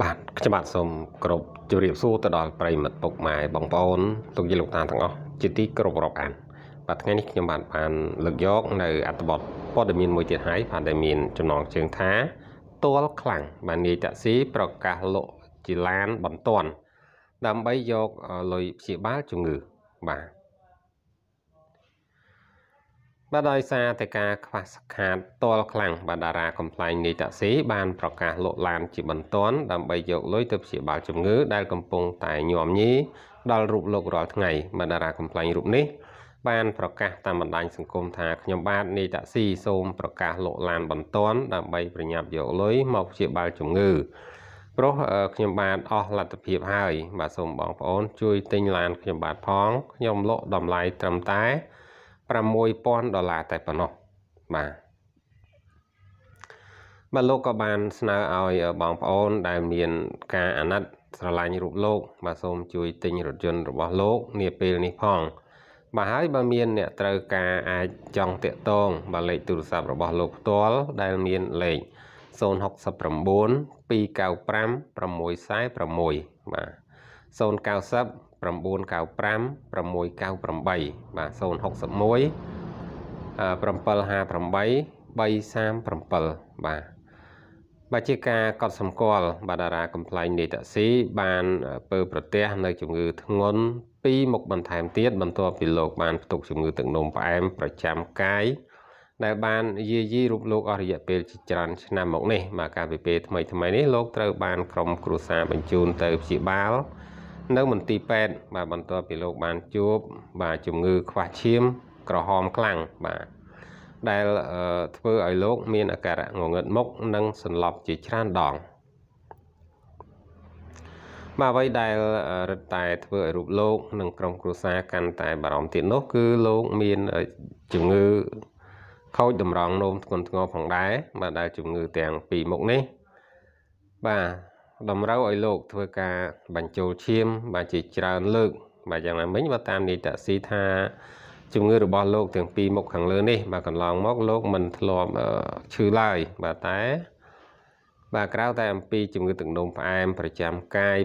បាទខ្ញុំបាទសូមគោរពជម្រាបសួរទៅដល់ប្រិមិត្តពុកម៉ែបងប្អូនលោកយាយលោកតាទាំងអស់ជាទីគោរពរាប់អាន បាទថ្ងៃនេះខ្ញុំបាទបានលើកយកនៅអត្ថបទព័ត៌មានមួយទៀតហើយបាទដែលមានចំណងជើងថាទាល់ខ្លាំងបាទនាយតាក់ស៊ីប្រកាសលក់ជាឡានបន្ទាន់ដើម្បីយកលុយព្យាបាលជំងឺបាទបាទដោយសារតែការខ្វះខាតតលខ្លាំងបាទតារាកំ pl ែងនៃតាក់ស៊ីបានប្រកាសលក់ឡានជាបន្ទាន់ដើម្បីយកលុយទៅព្យាបាលជំងឺ ដែលកំពុងតែញោមញីដល់រូបលោករាល់ថ្ងៃបាទតារាកំ pl ែងរូបនេះ បានប្រកាសតាមបណ្ដាញសង្គមថាខ្ញុំបាទនីតាក់ស៊ីសូមប្រកាស លក់ឡានបន្ទាន់ដើម្បីប្រញាប់យកលុយមកព្យាបាលជំងឺព្រោះខ្ញុំបាទអស់លទ្ធភាពហើយបាទសូមបងប្អូនជួយទិញឡានខ្ញុំបាទផងខ្ញុំលក់តម្លៃត្រឹមតែ6000ដុល្លារតែប៉ុណ្ណោះបាទបាទលោកក៏បាន ស្នើឲ្យបងប្អូនដែលមានការអាណិតស្រឡាញ់រូបលោកបាទសូមជួយទិញរថយន្តរបស់លោក នាពេលនេះផង បាទហើយបើមានអ្នកត្រូវការអាចចង់តាក់ទងបាទលេខទូរស័ព្ទរបស់ លោកផ្ទាល់ដែលមានលេខ069 295 646បាទ090 995 698បាទ061 758 337បាទបាទជាការកត់សម្គាល់បាទតារាកំ pl ែងនៃតាក់ស៊ីបានពើប្រទះនៅ ជំងឺធ្ងន់ពីរមុខបន្ថែមទៀតបន្ទាប់ពីលោកបានផ្ទុកជំងឺទឹកនោមផ្អែមប្រចាំកាយ ដែលបានយាយីរូបលោកអស់រយៈពេលជាច្រើនឆ្នាំមកនេះមកកាលពីពេលថ្មីថ្មីនេះលោកត្រូវ បានក្រុមគ្រួសារបញ្ជូនទៅព្យាបាលនៅមន្ទីរពេទ្យបាទបន្ទាប់ពីលោកបានជួបបាទជំងឺខ្វះឈាម ក្រហមខ្លាំងបាទដែលធ្វើឲ្យលោកមានអាការៈងងឹតមុខនិងសន្លប់ជាច្រើនដងបាទអ្វីដែលរឹតតែ ធ្វើឲ្យរូបលោកនិងក្រុមគ្រួសារកាន់តែបារម្ភទៀតនោះគឺលោកមានជំងឺខូចតម្រង់នោមធ្ងន់ធ្ងរផងដែរបាទដែលជំងឺទាំងពីរមុខនេះបាទតម្រូវឲ្យលោកធ្វើការបញ្ចូលឈាមបាទជាច្រើនលើក បាទយ៉ាងណាមិញបើតាមនីតិស៊ីថា ជំងឺរបស់លោកទាំងពីរមុខខាងលើនេះបាទកន្លងមកលោកមិនធ្លាប់ឈឺឡើយបាទតែ បាទក្រៅតែអំពីជំងឺទឹកនោមផ្អែមប្រចាំកាយ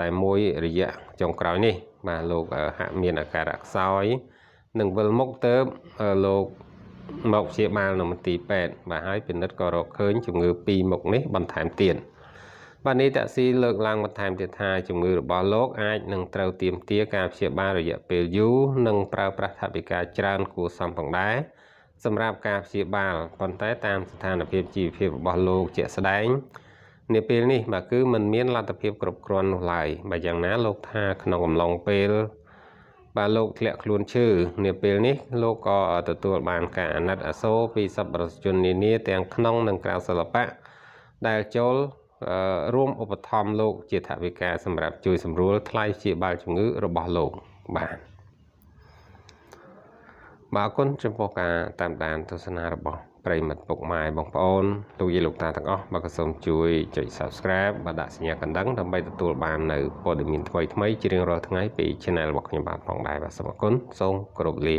តែមួយរយៈចុងក្រោយនេះ បាទលោកហាក់មានអាការៈខ្សោយនឹងវិលមុខទៅលោកមកព្យាបាលនៅមន្ទីរពេទ្យបាទហើយពិនិត្យក៏រកឃើញជំងឺពីរមុខនេះបន្ថែមទៀតបាទបាទនេះតាក់ស៊ីលើកឡើងបន្ថែមទៀតថាជំងឺរបស់លោកអាចនឹងត្រូវទាមទារការព្យាបាលរយៈពេលយូរនិងប្រើប្រាស់ថវិកាច្រើនគួរសមផងដែរសម្រាប់ការព្យាបាលប៉ុន្តែតាមស្ថានភាពជីវភាពរបស់លោកជាក់ស្ដែង នាពេលនេះបាទគឺมันមានលទ្ធភាពគ្រប់គ្រាន់នោះឡើយបាទយ៉ាងណាលោកថាក្នុងអំឡុងពេលបាទលោកធ្លាក់ខ្លួនឈឺនាពេលនេះលោកក៏ទទួលបានការអាណិតអាសូរពីសប្បុរសជននានាទាំងក្នុងនិងក្រៅសិល្បៈដែលចូលរួមឧបត្ថម្ភលោក ជាថវិកាសម្រាប់ជួយ សម្រួល ថ្លៃព្យាបាលជំងឺរបស់លោកបាទបាទអរគុណចំពោះការតាមដានទស្សនារបស់ប្រិមិត្តពុកម៉ែបងប្អូនទូយាយលោក តាទាំងអស់បាទក៏សូមជួយចុច Subscribe បាទដាក់សញ្ញាកណ្ដឹងដើម្បីទទួលបាននៅព័ត៌មានថ្មីៗជារៀងរាល់ថ្ងៃពី Channel របស់ខ្ញុំបាទផងដែរបាទសូមអរគុណសូមគោរពលា